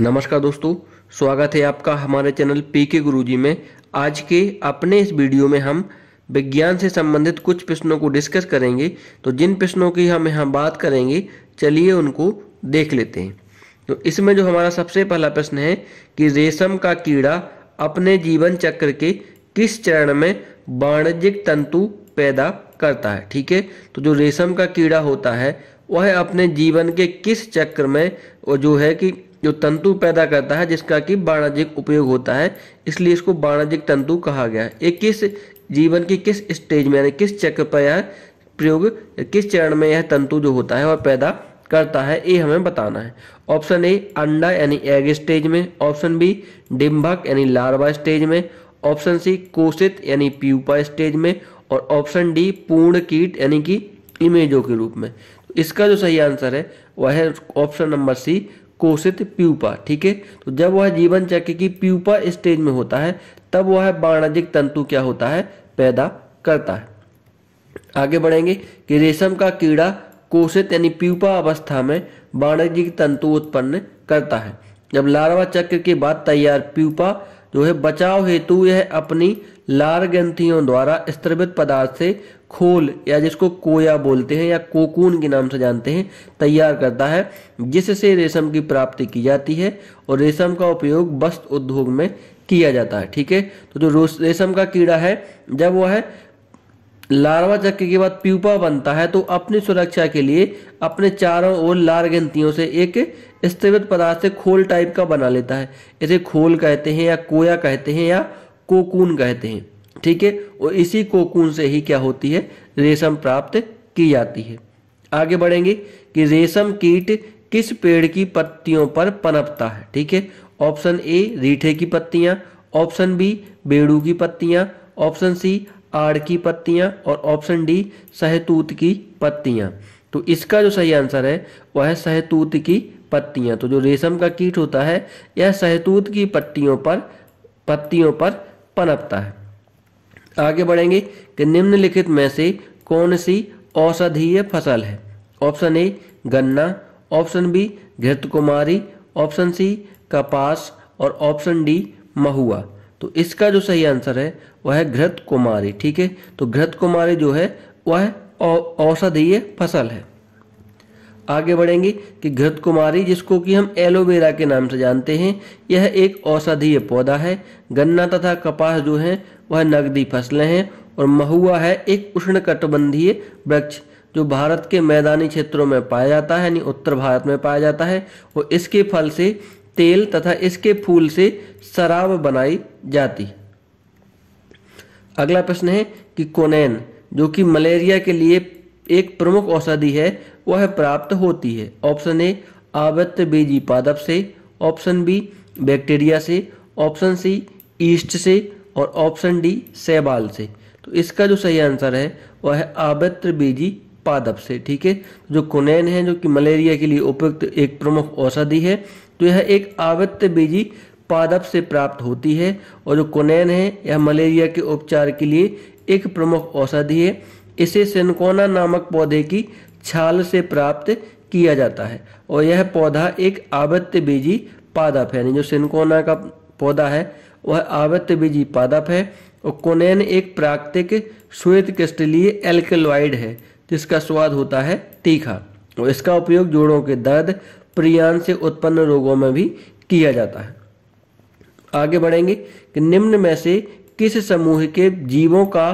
नमस्कार दोस्तों स्वागत है आपका हमारे चैनल पी के गुरुजी में आज के अपने इस वीडियो में हम विज्ञान से संबंधित कुछ प्रश्नों को डिस्कस करेंगे तो जिन प्रश्नों की हम यहाँ बात करेंगे चलिए उनको देख लेते हैं तो इसमें जो हमारा सबसे पहला प्रश्न है कि रेशम का कीड़ा अपने जीवन चक्र के किस चरण में वाणिज्यिक तंतु पैदा करता है ठीक है तो जो रेशम का कीड़ा होता है वह अपने जीवन के किस चक्र में जो है कि जो तंतु पैदा करता है जिसका कि वाणिज्यिक उपयोग होता है इसलिए इसको वाणिज्यिक तंतु कहा गया है ये किस जीवन की किस स्टेज में यानी किस चक्र पर यह प्रयोग किस चरण में यह तंतु जो होता है और पैदा करता है ये हमें बताना है ऑप्शन ए अंडा यानी एग स्टेज में ऑप्शन बी डिम्भक यानी लार्वा स्टेज में ऑप्शन सी कोशित यानी प्यूपा स्टेज में और ऑप्शन डी पूर्ण कीट यानी कि की इमेजों के रूप में तो इसका जो सही आंसर है वह है ऑप्शन नंबर सी कोशित प्यूपा ठीक है तो जब वह जीवन चक्र की प्यूपा स्टेज में होता है तब वह वाणिज्यिक तंतु क्या होता है पैदा करता है आगे बढ़ेंगे कि रेशम का कीड़ा कोशित यानी प्यूपा अवस्था में वाणिज्यिक तंतु उत्पन्न करता है जब लार्वा चक्र के बाद तैयार प्यूपा जो है बचाव हेतु यह अपनी लार ग्रंथियों द्वारा स्त्रवित पदार्थ से खोल या जिसको कोया बोलते हैं या कोकून के नाम से जानते हैं तैयार करता है जिससे रेशम की प्राप्ति की जाती है और रेशम का उपयोग वस्त्र उद्योग में किया जाता है ठीक है तो जो रेशम का कीड़ा है जब वह लार्वा चक्र के बाद प्यूपा बनता है तो अपनी सुरक्षा के लिए अपने चारों ओर लार ग्रंथियों से एक स्थित पदार्थ से खोल टाइप का बना लेता है इसे खोल कहते हैं या कोया कहते हैं या कोकून कहते हैं ठीक है और इसी कोकून से ही क्या होती है रेशम प्राप्त की जाती है आगे बढ़ेंगे कि रेशम कीट किस पेड़ की पत्तियों पर पनपता है ठीक है ऑप्शन ए रीठे की पत्तियां ऑप्शन बी बेड़ू की पत्तियां ऑप्शन सी आड़ की पत्तियां और ऑप्शन डी सहतूत की पत्तियां तो इसका जो सही आंसर है वह है सहतूत की पत्तियां तो जो रेशम का कीट होता है यह सहतूत की पत्तियों पर पत्तियों पर पनपता है आगे बढ़ेंगे कि निम्नलिखित में से कौन सी औषधीय फसल है ऑप्शन ए गन्ना ऑप्शन बी घृत ऑप्शन सी कपास और ऑप्शन डी महुआ तो इसका जो सही आंसर है वह है घृत कुमारी ठीक है तो घृत कुमारी जो है वह औषधीय फसल है आगे बढ़ेंगे कि घृत कुमारी जिसको कि हम एलोवेरा के नाम से जानते हैं यह एक औषधीय पौधा है गन्ना तथा कपास जो है वह नगदी फसलें हैं और महुआ है एक उष्ण कटबंधीय वृक्ष जो भारत के मैदानी क्षेत्रों में पाया जाता है यानी उत्तर भारत में पाया जाता है और इसके फल से तेल तथा इसके फूल से शराब बनाई जाती अगला प्रश्न है कि कोनेन जो कि मलेरिया के लिए एक प्रमुख औषधि है वह प्राप्त होती है ऑप्शन ए आवत्त बीजी पादप से ऑप्शन बी बैक्टीरिया से ऑप्शन सी ईस्ट से और ऑप्शन डी सैबाल से तो इसका जो सही आंसर है वह है आवृत्त बीजी पादप से ठीक है जो कोनेन है जो कि मलेरिया के लिए उपयुक्त एक प्रमुख औषधि है तो यह एक आवृत्त बीजी पादप से प्राप्त होती है और जो कोनैन है यह मलेरिया के उपचार के लिए एक प्रमुख औषधि है इसे सिनकोना नामक पौधे की छाल से प्राप्त किया जाता है और यह पौधा एक आवृत्त बीजी पादप है जो सिनकोना का पौधा है वह आवृत्त बीजी पादप है और कोनेन एक प्राकृतिक श्वेत क्रिस्टलीय एल्कलॉइड है जिसका स्वाद होता है तीखा और इसका उपयोग जोड़ों के दर्द प्रियान से उत्पन्न रोगों में भी किया जाता है आगे बढ़ेंगे कि निम्न में से किस समूह के जीवों का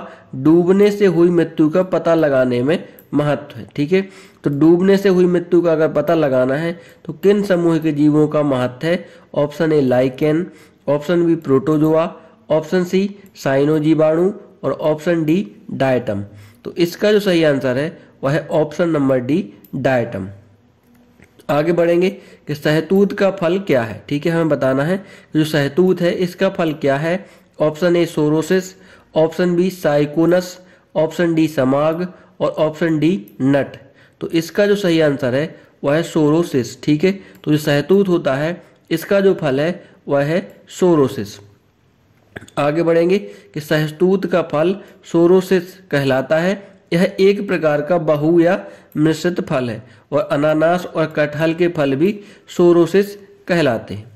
डूबने से हुई मृत्यु का पता लगाने में महत्व है ठीक है तो डूबने से हुई मृत्यु का अगर पता लगाना है तो किन समूह के जीवों का महत्व है option A lichen option B protozoa option C साइनो जीवाणु और ऑप्शन डी डायटम तो इसका जो सही आंसर है वह है ऑप्शन नंबर डी डायटम आगे बढ़ेंगे कि सहतूत का फल क्या है ठीक है हमें बताना है जो सहतूत है इसका फल क्या है option A sorosis option B syconus option D समाग और ऑप्शन डी नट तो इसका जो सही आंसर है वह है सोरोसिस ठीक है तो जो सहतूत होता है इसका जो फल है वह है सोरोसिस आगे बढ़ेंगे कि सहतूत का फल सोरोसिस कहलाता है यह एक प्रकार का बहु या मिश्रित फल है और अनानास और कटहल के फल भी सोरोसिस कहलाते हैं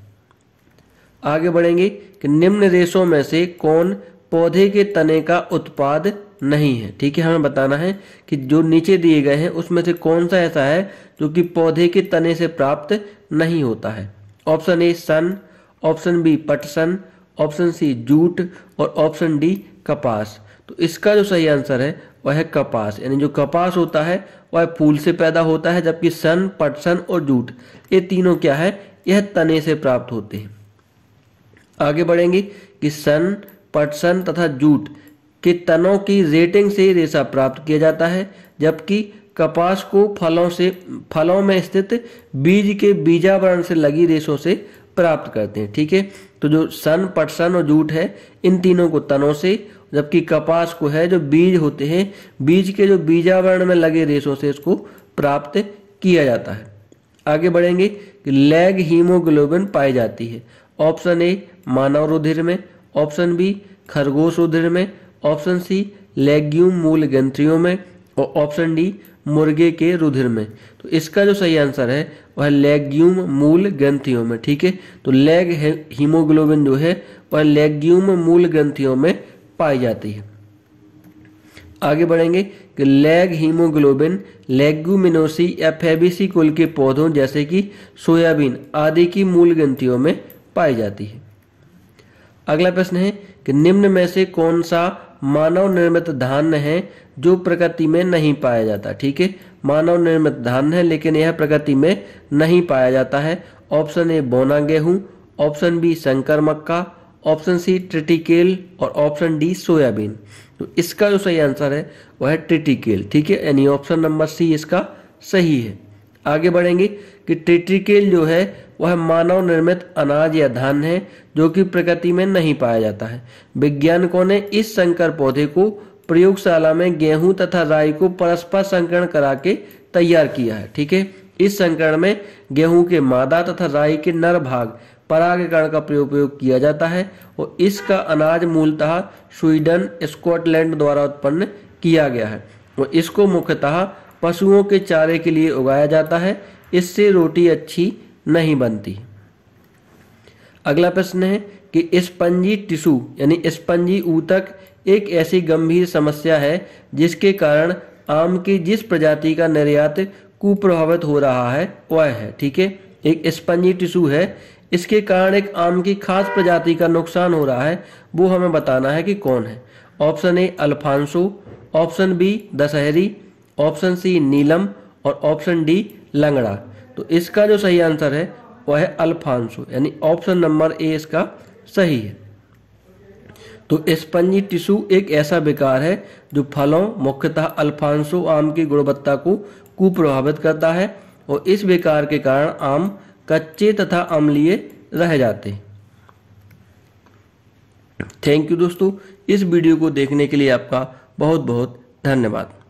आगे बढ़ेंगे कि निम्न रेशों में से कौन पौधे के तने का उत्पाद नहीं है ठीक है हमें बताना है कि जो नीचे दिए गए हैं उसमें से कौन सा ऐसा है जो कि पौधे के तने से प्राप्त नहीं होता है ऑप्शन ए सन ऑप्शन बी पटसन ऑप्शन सी जूट और ऑप्शन डी कपास तो इसका जो सही आंसर है वह है कपास यानी जो कपास होता है वह फूल से पैदा होता है जबकि सन पटसन और जूट ये तीनों क्या है यह तने से प्राप्त होते हैं आगे बढ़ेंगे कि सन पटसन तथा जूट के तनों की रेटिंग से रेशा प्राप्त किया जाता है जबकि कपास को फलों से फलों में स्थित बीज के बीजावरण से लगी रेशों से प्राप्त करते हैं ठीक है तो जो सन पटसन और जूट है इन तीनों को तनों से जबकि कपास को है जो बीज होते हैं बीज के जो बीजावरण में लगे रेशों से इसको प्राप्त किया जाता है आगे बढ़ेंगे कि लैग हीमोग्लोबिन पाई जाती है ऑप्शन ए मानव रुधिर में ऑप्शन बी खरगोश रुधिर में ऑप्शन सी लेग्यूम मूल ग्रंथियों में और ऑप्शन डी मुर्गे के रुधिर में तो इसका जो सही आंसर है वह लेग्यूम मूल ग्रंथियों में ठीक है तो लेग हीमोग्लोबिन जो है वह लेग्यूम मूल ग्रंथियों में पाई जाती है आगे बढ़ेंगे कि लेग हीमोग्लोबिन लेगुमिनोसी या फेबिसी कुल के पौधों जैसे कि सोयाबीन आदि की मूल ग्रंथियों में पाई जाती है अगला प्रश्न है कि निम्न में से कौन सा मानव निर्मित धान है जो प्रकृति में नहीं पाया जाता ठीक है मानव निर्मित धान है लेकिन यह प्रकृति में नहीं पाया जाता है ऑप्शन ए बोना गेहूं ऑप्शन बी शंकर मक्का ऑप्शन सी ट्रिटिकेल और ऑप्शन डी सोयाबीन तो इसका जो सही आंसर है वह है ट्रिटिकेल ठीक है यानी ऑप्शन नंबर सी इसका सही है आगे बढ़ेंगे कि ट्रिटिकेल जो है वह मानव निर्मित अनाज या धान है जो कि प्रकृति में नहीं पाया जाता है वैज्ञानिकों ने इस संकर पौधे को प्रयोगशाला में गेहूं तथा राई को परस्पर संकरण करा के तैयार किया है ठीक है इस संकरण में गेहूं के मादा तथा राई के नर भाग परागकरण का प्रयोग किया जाता है और इसका अनाज मूलतः स्वीडन स्कॉटलैंड द्वारा उत्पन्न किया गया है और इसको मुख्यतः पशुओं के चारे के लिए उगाया जाता है इससे रोटी अच्छी नहीं बनती अगला प्रश्न है कि स्पंजी टिशू यानी स्पंजी ऊतक एक ऐसी गंभीर समस्या है जिसके कारण आम की जिस प्रजाति का निर्यात कुप्रभावित हो रहा है वह है ठीक है एक स्पंजी टिशू है इसके कारण एक आम की खास प्रजाति का नुकसान हो रहा है वो हमें बताना है कि कौन है option A alphonso option B Dasheri option C Neelam और ऑप्शन डी लंगड़ा तो इसका जो सही आंसर है वह है अल्फांसो यानी ऑप्शन नंबर ए इसका सही है तो स्पंजी टिश्यू एक ऐसा विकार है जो फलों मुख्यतः अल्फांसो आम की गुणवत्ता को कुप्रभावित करता है और इस विकार के कारण आम कच्चे तथा अम्लीय रह जाते थैंक यू दोस्तों इस वीडियो को देखने के लिए आपका बहुत बहुत धन्यवाद